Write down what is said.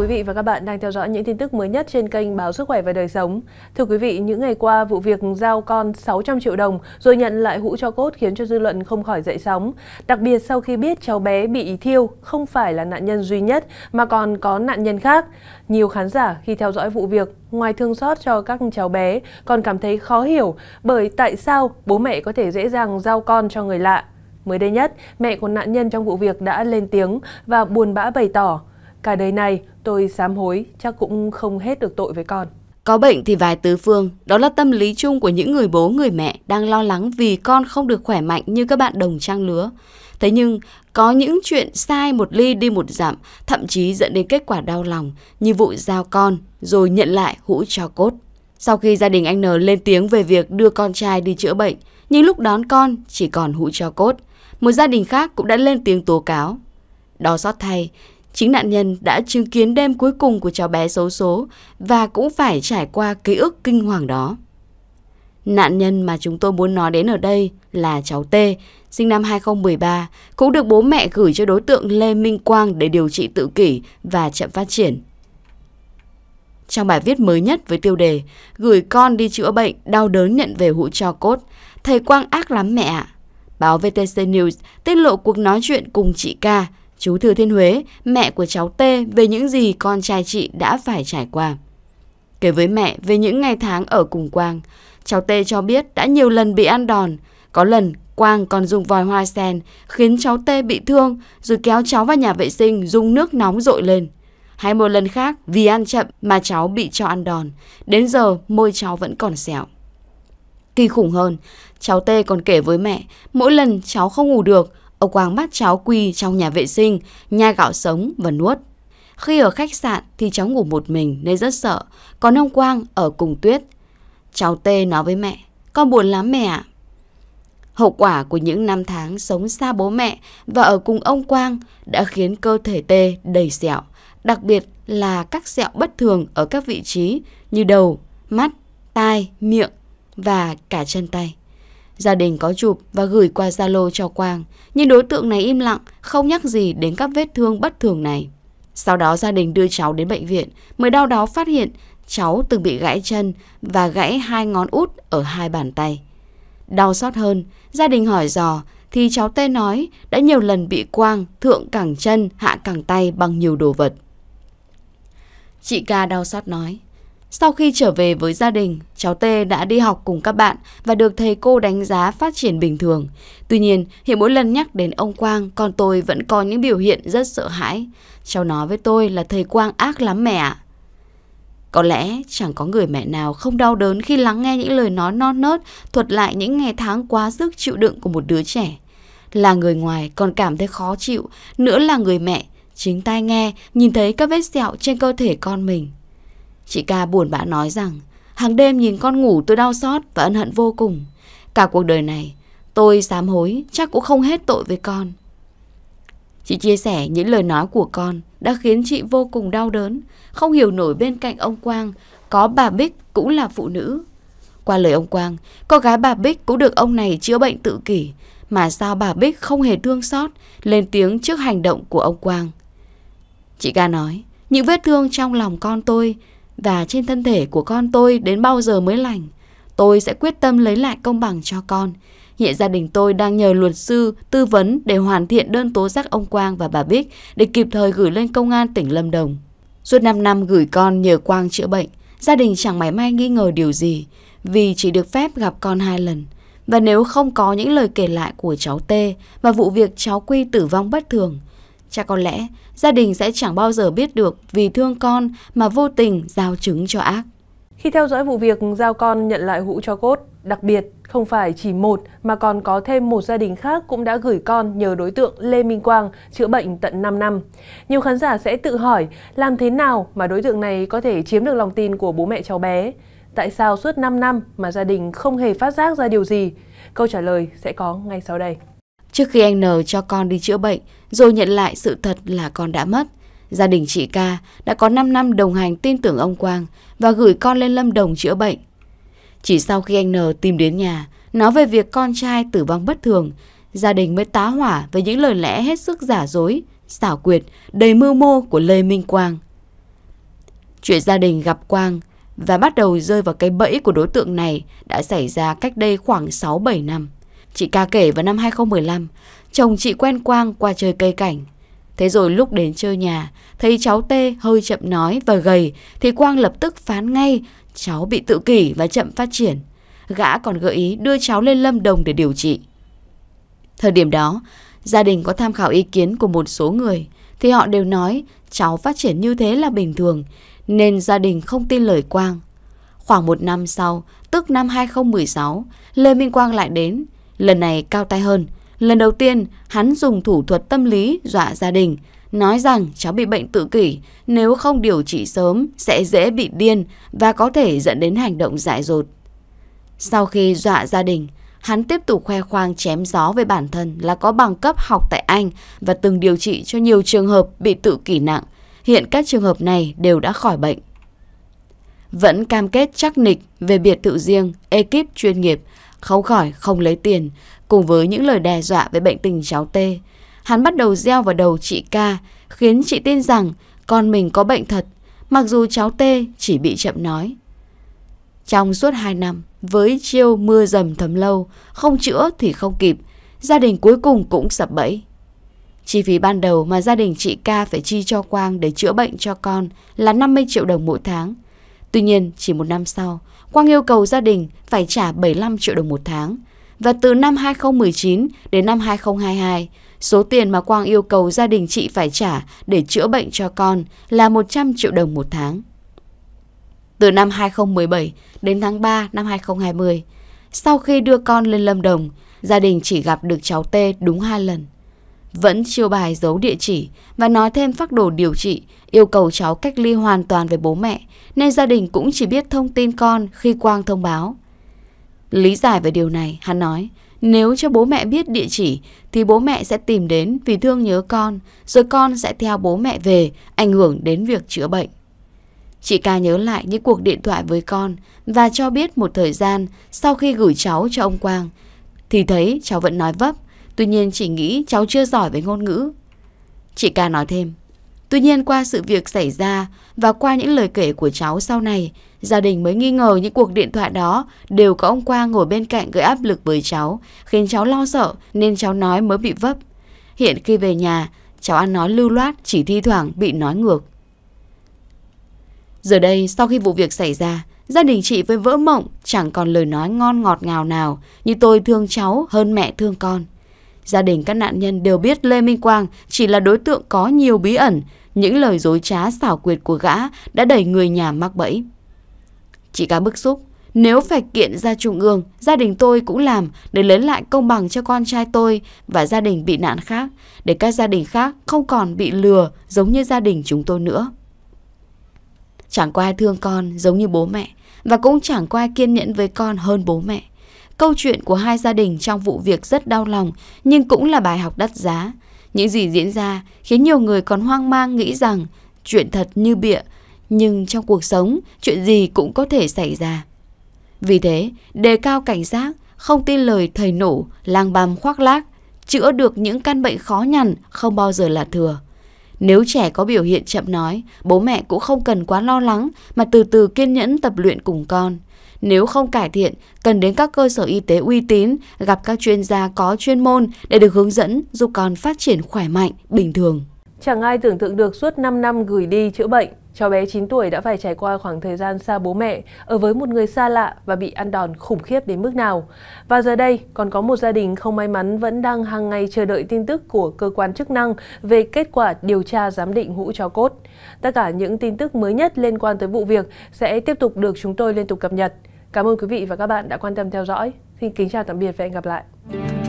quý vị và các bạn đang theo dõi những tin tức mới nhất trên kênh Báo Sức Khỏe và Đời Sống. Thưa quý vị, những ngày qua, vụ việc giao con 600 triệu đồng rồi nhận lại hũ cho cốt khiến cho dư luận không khỏi dậy sóng. Đặc biệt sau khi biết cháu bé bị thiêu không phải là nạn nhân duy nhất mà còn có nạn nhân khác. Nhiều khán giả khi theo dõi vụ việc, ngoài thương xót cho các cháu bé, còn cảm thấy khó hiểu bởi tại sao bố mẹ có thể dễ dàng giao con cho người lạ. Mới đây nhất, mẹ của nạn nhân trong vụ việc đã lên tiếng và buồn bã bày tỏ Cả đời này tôi sám hối chắc cũng không hết được tội với con. Có bệnh thì vài tứ phương, đó là tâm lý chung của những người bố người mẹ đang lo lắng vì con không được khỏe mạnh như các bạn đồng trang lứa. Thế nhưng, có những chuyện sai một ly đi một dặm, thậm chí dẫn đến kết quả đau lòng như vụ giao con rồi nhận lại hũ cho cốt. Sau khi gia đình anh N lên tiếng về việc đưa con trai đi chữa bệnh, nhưng lúc đón con chỉ còn hũ cho cốt. Một gia đình khác cũng đã lên tiếng tố cáo. Đó xót thay, Chính nạn nhân đã chứng kiến đêm cuối cùng của cháu bé xấu số và cũng phải trải qua ký ức kinh hoàng đó. Nạn nhân mà chúng tôi muốn nói đến ở đây là cháu T, sinh năm 2013, cũng được bố mẹ gửi cho đối tượng Lê Minh Quang để điều trị tự kỷ và chậm phát triển. Trong bài viết mới nhất với tiêu đề Gửi con đi chữa bệnh, đau đớn nhận về hũ cho cốt, thầy Quang ác lắm mẹ ạ. Báo VTC News tiết lộ cuộc nói chuyện cùng chị ca, chú Thừa Thiên Huế, mẹ của cháu T về những gì con trai chị đã phải trải qua. Kể với mẹ về những ngày tháng ở cùng Quang, cháu T cho biết đã nhiều lần bị ăn đòn. Có lần Quang còn dùng vòi hoa sen khiến cháu T bị thương rồi kéo cháu vào nhà vệ sinh dùng nước nóng dội lên. Hay một lần khác vì ăn chậm mà cháu bị cho ăn đòn. Đến giờ môi cháu vẫn còn sẹo. Kỳ khủng hơn, cháu T còn kể với mẹ mỗi lần cháu không ngủ được Ông Quang bắt cháu quỳ trong nhà vệ sinh, nhai gạo sống và nuốt. Khi ở khách sạn thì cháu ngủ một mình nên rất sợ, còn ông Quang ở cùng Tuyết. Cháu Tê nói với mẹ, con buồn lắm mẹ ạ. Hậu quả của những năm tháng sống xa bố mẹ và ở cùng ông Quang đã khiến cơ thể Tê đầy sẹo, đặc biệt là các sẹo bất thường ở các vị trí như đầu, mắt, tai, miệng và cả chân tay. Gia đình có chụp và gửi qua Zalo cho Quang, nhưng đối tượng này im lặng, không nhắc gì đến các vết thương bất thường này. Sau đó gia đình đưa cháu đến bệnh viện, mới đau đó phát hiện cháu từng bị gãy chân và gãy hai ngón út ở hai bàn tay. Đau xót hơn, gia đình hỏi dò thì cháu tê nói đã nhiều lần bị quang thượng cẳng chân, hạ cẳng tay bằng nhiều đồ vật. Chị ca đau xót nói, sau khi trở về với gia đình, cháu T đã đi học cùng các bạn và được thầy cô đánh giá phát triển bình thường. Tuy nhiên, hiện mỗi lần nhắc đến ông Quang, con tôi vẫn có những biểu hiện rất sợ hãi. Cháu nói với tôi là thầy Quang ác lắm mẹ ạ. Có lẽ chẳng có người mẹ nào không đau đớn khi lắng nghe những lời nói non nớt thuật lại những ngày tháng quá sức chịu đựng của một đứa trẻ. Là người ngoài còn cảm thấy khó chịu, nữa là người mẹ, chính tai nghe, nhìn thấy các vết sẹo trên cơ thể con mình. Chị ca buồn bã nói rằng Hàng đêm nhìn con ngủ tôi đau xót và ân hận vô cùng Cả cuộc đời này Tôi sám hối chắc cũng không hết tội với con Chị chia sẻ những lời nói của con Đã khiến chị vô cùng đau đớn Không hiểu nổi bên cạnh ông Quang Có bà Bích cũng là phụ nữ Qua lời ông Quang Con gái bà Bích cũng được ông này chữa bệnh tự kỷ Mà sao bà Bích không hề thương xót Lên tiếng trước hành động của ông Quang Chị ca nói Những vết thương trong lòng con tôi và trên thân thể của con tôi đến bao giờ mới lành. Tôi sẽ quyết tâm lấy lại công bằng cho con. Hiện gia đình tôi đang nhờ luật sư tư vấn để hoàn thiện đơn tố giác ông Quang và bà Bích để kịp thời gửi lên công an tỉnh Lâm Đồng. Suốt 5 năm gửi con nhờ Quang chữa bệnh, gia đình chẳng mảy may nghi ngờ điều gì vì chỉ được phép gặp con hai lần. Và nếu không có những lời kể lại của cháu T và vụ việc cháu Quy tử vong bất thường, Chắc có lẽ gia đình sẽ chẳng bao giờ biết được vì thương con mà vô tình giao chứng cho ác. Khi theo dõi vụ việc giao con nhận lại hũ cho cốt, đặc biệt không phải chỉ một mà còn có thêm một gia đình khác cũng đã gửi con nhờ đối tượng Lê Minh Quang chữa bệnh tận 5 năm. Nhiều khán giả sẽ tự hỏi làm thế nào mà đối tượng này có thể chiếm được lòng tin của bố mẹ cháu bé? Tại sao suốt 5 năm mà gia đình không hề phát giác ra điều gì? Câu trả lời sẽ có ngay sau đây. Trước khi anh N cho con đi chữa bệnh, rồi nhận lại sự thật là con đã mất, gia đình chị Ca đã có 5 năm đồng hành tin tưởng ông Quang và gửi con lên Lâm Đồng chữa bệnh. Chỉ sau khi anh N tìm đến nhà, nói về việc con trai tử vong bất thường, gia đình mới tá hỏa với những lời lẽ hết sức giả dối, xảo quyệt, đầy mưu mô của Lê Minh Quang. Chuyện gia đình gặp Quang và bắt đầu rơi vào cái bẫy của đối tượng này đã xảy ra cách đây khoảng 6-7 năm. Chị ca kể vào năm 2015, chồng chị quen Quang qua chơi cây cảnh. Thế rồi lúc đến chơi nhà, thấy cháu T hơi chậm nói và gầy thì Quang lập tức phán ngay cháu bị tự kỷ và chậm phát triển. Gã còn gợi ý đưa cháu lên Lâm Đồng để điều trị. Thời điểm đó, gia đình có tham khảo ý kiến của một số người thì họ đều nói cháu phát triển như thế là bình thường nên gia đình không tin lời Quang. Khoảng một năm sau, tức năm 2016, Lê Minh Quang lại đến, Lần này cao tay hơn, lần đầu tiên hắn dùng thủ thuật tâm lý dọa gia đình, nói rằng cháu bị bệnh tự kỷ, nếu không điều trị sớm sẽ dễ bị điên và có thể dẫn đến hành động dại dột. Sau khi dọa gia đình, hắn tiếp tục khoe khoang chém gió về bản thân là có bằng cấp học tại Anh và từng điều trị cho nhiều trường hợp bị tự kỷ nặng. Hiện các trường hợp này đều đã khỏi bệnh. Vẫn cam kết chắc nịch về biệt thự riêng, ekip chuyên nghiệp, không khỏi, không lấy tiền. Cùng với những lời đe dọa về bệnh tình cháu T. Hắn bắt đầu gieo vào đầu chị ca, khiến chị tin rằng con mình có bệnh thật, mặc dù cháu T chỉ bị chậm nói. Trong suốt 2 năm, với chiêu mưa dầm thấm lâu, không chữa thì không kịp, gia đình cuối cùng cũng sập bẫy. Chi phí ban đầu mà gia đình chị ca phải chi cho Quang để chữa bệnh cho con là 50 triệu đồng mỗi tháng – Tuy nhiên, chỉ một năm sau, Quang yêu cầu gia đình phải trả 75 triệu đồng một tháng. Và từ năm 2019 đến năm 2022, số tiền mà Quang yêu cầu gia đình chị phải trả để chữa bệnh cho con là 100 triệu đồng một tháng. Từ năm 2017 đến tháng 3 năm 2020, sau khi đưa con lên Lâm Đồng, gia đình chỉ gặp được cháu T đúng hai lần. Vẫn chiêu bài giấu địa chỉ và nói thêm phác đồ điều trị, yêu cầu cháu cách ly hoàn toàn với bố mẹ, nên gia đình cũng chỉ biết thông tin con khi Quang thông báo. Lý giải về điều này, hắn nói, nếu cho bố mẹ biết địa chỉ thì bố mẹ sẽ tìm đến vì thương nhớ con, rồi con sẽ theo bố mẹ về, ảnh hưởng đến việc chữa bệnh. Chị ca nhớ lại những cuộc điện thoại với con và cho biết một thời gian sau khi gửi cháu cho ông Quang, thì thấy cháu vẫn nói vấp, Tuy nhiên chị nghĩ cháu chưa giỏi về ngôn ngữ. Chị ca nói thêm, tuy nhiên qua sự việc xảy ra và qua những lời kể của cháu sau này, gia đình mới nghi ngờ những cuộc điện thoại đó đều có ông Quang ngồi bên cạnh gây áp lực với cháu, khiến cháu lo sợ nên cháu nói mới bị vấp. Hiện khi về nhà, cháu ăn nói lưu loát chỉ thi thoảng bị nói ngược. Giờ đây, sau khi vụ việc xảy ra, gia đình chị với vỡ mộng, chẳng còn lời nói ngon ngọt ngào nào như tôi thương cháu hơn mẹ thương con. Gia đình các nạn nhân đều biết Lê Minh Quang chỉ là đối tượng có nhiều bí ẩn. Những lời dối trá xảo quyệt của gã đã đẩy người nhà mắc bẫy. Chị cá bức xúc, nếu phải kiện ra trung ương, gia đình tôi cũng làm để lấy lại công bằng cho con trai tôi và gia đình bị nạn khác, để các gia đình khác không còn bị lừa giống như gia đình chúng tôi nữa. Chẳng có ai thương con giống như bố mẹ, và cũng chẳng có ai kiên nhẫn với con hơn bố mẹ. Câu chuyện của hai gia đình trong vụ việc rất đau lòng nhưng cũng là bài học đắt giá. Những gì diễn ra khiến nhiều người còn hoang mang nghĩ rằng chuyện thật như bịa, nhưng trong cuộc sống chuyện gì cũng có thể xảy ra. Vì thế, đề cao cảnh giác, không tin lời thầy nổ, lang băm khoác lác, chữa được những căn bệnh khó nhằn không bao giờ là thừa. Nếu trẻ có biểu hiện chậm nói, bố mẹ cũng không cần quá lo lắng mà từ từ kiên nhẫn tập luyện cùng con – nếu không cải thiện, cần đến các cơ sở y tế uy tín, gặp các chuyên gia có chuyên môn để được hướng dẫn giúp con phát triển khỏe mạnh, bình thường. Chẳng ai tưởng tượng được suốt 5 năm gửi đi chữa bệnh, cháu bé 9 tuổi đã phải trải qua khoảng thời gian xa bố mẹ, ở với một người xa lạ và bị ăn đòn khủng khiếp đến mức nào. Và giờ đây, còn có một gia đình không may mắn vẫn đang hàng ngày chờ đợi tin tức của cơ quan chức năng về kết quả điều tra giám định hũ chó cốt. Tất cả những tin tức mới nhất liên quan tới vụ việc sẽ tiếp tục được chúng tôi liên tục cập nhật. Cảm ơn quý vị và các bạn đã quan tâm theo dõi. Xin kính chào tạm biệt và hẹn gặp lại.